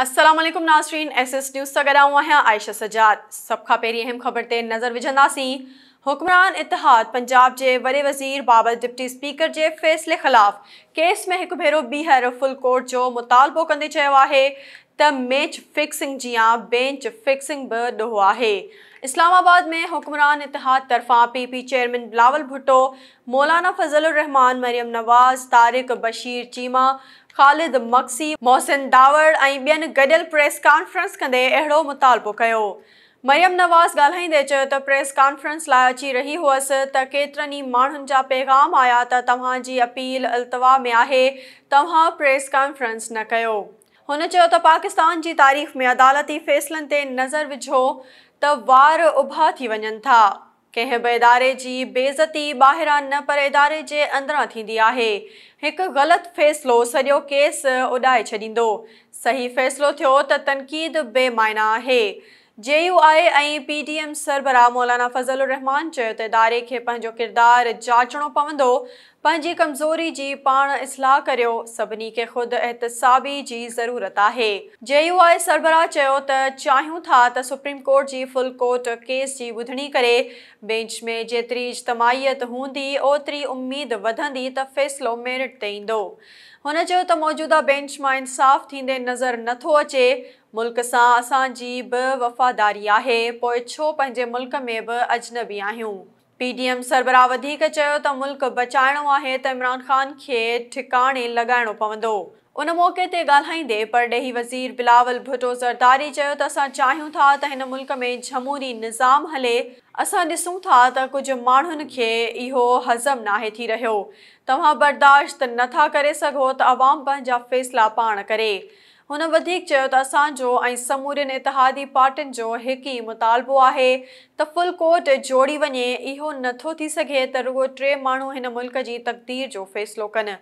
Aslam Nasreen S S news से गरा हुआ है आयशा सजाद का पेरी अहम खबर ते नज़र विझंदासीं हुक्मरान इतिहाद पंजाब जे वरे वज़ीर बाबति डिप्टी स्पीकर जे फ़ैसले ख़िलाफ़ केस में एक भेरो बीहर फुल कोर्ट जो मुतालबो कंदे चयो त मैच फिक्सिंग जिया बेंच फिक्सिंग बि ॾोहो है इस्लामाबाद में हुक्मरान इतिहाद तरफा P P chairman Bilawal Bhutto Maulana Fazal रहमान मरियम नवाज़ तारिक बशीर चीमा ख़ालिद मक्सी मोसिन दावड़ ऐं ॿियनि गॾियल प्रेस कॉन्फ्रेंस कंदे अहिड़ो मुतालबो कयो मरियम नवाज़ ॻाल्हाईंदे चयो त प्रेस कॉन्फ्रेंस लाइ अची रही हुअसि त केतिरनि ई माण्हुनि जा पैगाम आया त तव्हांजी अपील अल्तवा में आहे तव्हां प्रेस कॉन्फ्रेंस न कयो हुन चयो त पाकिस्तान जी तारीख़ में अदालती फ़ैसिलनि ते नज़र विझो त वार उभा थी वञनि था कंहिं बि इदारे जी बेज़ती ॿाहिरां न पर इदारे जे अंदरां थींदी आहे हिकु ग़लति फ़ैसिलो सॼो केस उॾाए छॾींदो सही फ़ैसिलो थियो त तनक़ीद बेमाइना आहे जे यू आई ऐं पी डी एम सरबराह मौलाना फज़ल रहमान चयो त इदारे खे पंहिंजो किरदारु जाचणो पवंदो पंहिंजी कमज़ोरी जी पाण इस्लाह करियो सभिनी खे ख़ुदि एहतसाबी जी ज़रूरत आहे जे यू आई सरबराह चयो त चाहियूं था त सुप्रीम कोर्ट जी फुल कोर्ट केस जी ॿुधणी करे बेंच में जेतिरी इजतमाहीत हूंदी ओतिरी उमेद वधंदी त फ़ैसिलो मेरिट ते ईंदो हुन चयो त मौजूदा बेंच मां इंसाफ़ु थींदे नज़र नथो अचे मुल्क़ सां असांजी बि वफ़ादारी आहे पोइ छो पंहिंजे मुल्क़ में बि अजनबी आहियूं पीडीएम डी वधीक चयो त मुल्क बचाइणो आहे त इमरान ख़ान खे ठिकाणे लॻाइणो पवंदो उन मौके ते ॻाल्हाईंदे परॾेही वज़ीर बिलावल भुटो ज़रदारी चयो त असां चाहियूं था त हिन मुल्क़ में जमूरी निज़ाम हले असां ॾिसूं था त कुझु माण्हुनि खे इहो हज़म नाहे थी रहियो तव्हां बर्दाश्त नथा करे सघो त अवाम पंहिंजा फ़ैसिला पाण करे हुन वधीक चयो त असांजो ऐं समूरियुनि इतिहादी पार्टियुनि जो हिकु ई मुतालबो आहे त फुल कोर्ट जोड़ी वञे इहो नथो थी सघे त रुगो टे माण्हू हिन मुल्क़ जी तकदीर जो फ़ैसिलो कनि